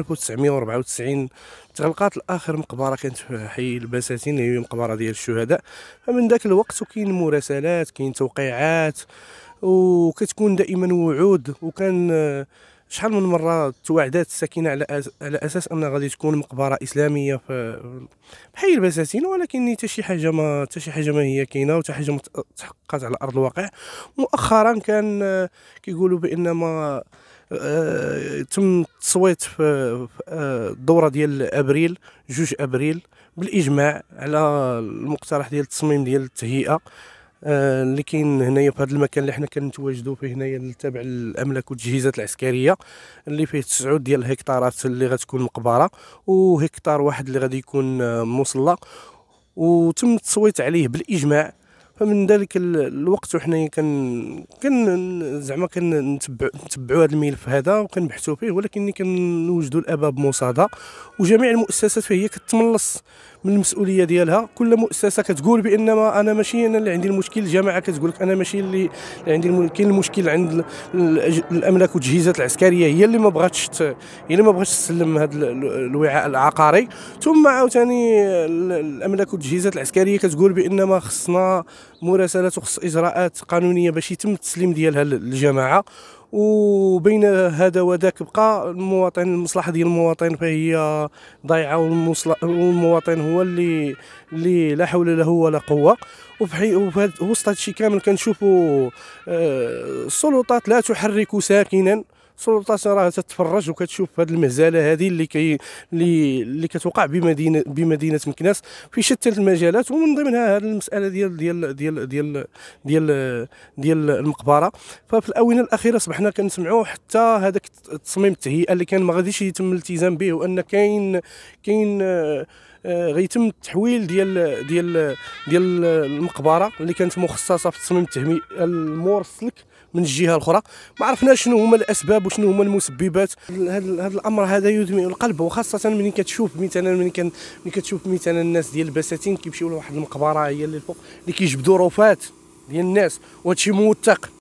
1994 تغلقات الاخر مقبره كانت في حي البساتين هي مقبره ديال الشهداء فمن ذاك الوقت كاين مراسلات كاين توقيعات وكتكون دائما وعود وكان آه، شحال من مره توعدات الساكنه على على اساس ان غادي تكون مقبره اسلاميه في حي البساتين ولكن حتى شي حاجه ما حتى شي حاجه ما هي كاينه وحتى حاجه ما تحققت على ارض الواقع مؤخرا كان آه، كيقولوا بان ما آه، تم التصويت في الدوره آه، ديال ابريل جوج ابريل بالاجماع على المقترح ديال التصميم ديال التهيئه آه، اللي كاين هنايا في هذا المكان اللي حنا كنتواجدوا فيه هنايا التابع تابع الاملاك والتجهيزات العسكريه اللي فيه تسعود ديال الهكتارات اللي غتكون مقبره وهكتار واحد اللي غادي يكون مصلى وتم التصويت عليه بالاجماع فمن ذلك الوقت وحنا كن كن زعما كنتبعوا هذا الملف هذا وكنبحثوا فيه ولكن كنوجدوا الاباب موصاده وجميع المؤسسات فهي كتملص من المسؤوليه ديالها كل مؤسسه كتقول بان انا ماشي انا اللي عندي المشكل الجامعه كتقول لك انا ماشي اللي عندي كاين المشكل عند الاملاك والتجهيزات العسكريه هي اللي ما بغاتش هي اللي ما بغاتش تسلم هذا الوعاء العقاري ثم عاوتاني الاملاك والتجهيزات العسكريه كتقول بان ما خصنا مراسلات وخص اجراءات قانونيه باش يتم التسليم ديالها للجماعه وبين هذا وذاك بقى المواطن المصلحه ديال المواطن فهي ضايعه والمواطن هو اللي اللي لا حول له ولا قوه وفي وسط هذا الشيء كامل كنشوفوا السلطات آه، لا تحرك ساكنا السلطات راه تتفرج وكتشوف هذه المهزله هذه اللي كي اللي, اللي كتوقع بمدينه بمدينه مكناس في شتى المجالات ومن ضمنها هذه المساله ديال ديال ديال ديال ديال ديال المقبره ففي الاونه الاخيره صبحنا كنسمعوا حتى هذاك التصميم التهيئه اللي كان ما غاديش يتم الالتزام به وان كاين كاين آه، غيتم التحويل ديال ديال ديال المقبره اللي كانت مخصصه في تصميم التهمي المور السلك من الجهه الاخرى ما عرفناش شنو هما الاسباب وشنو هما المسببات هذا الامر هذا يدمئ القلب وخاصه ملي كتشوف مثلا ملي كان ملي كتشوف مثلا الناس ديال البساتين كيمشيو لواحد المقبره هي اللي الفوق اللي كيجبدوا رفات ديال الناس وهادشي موثق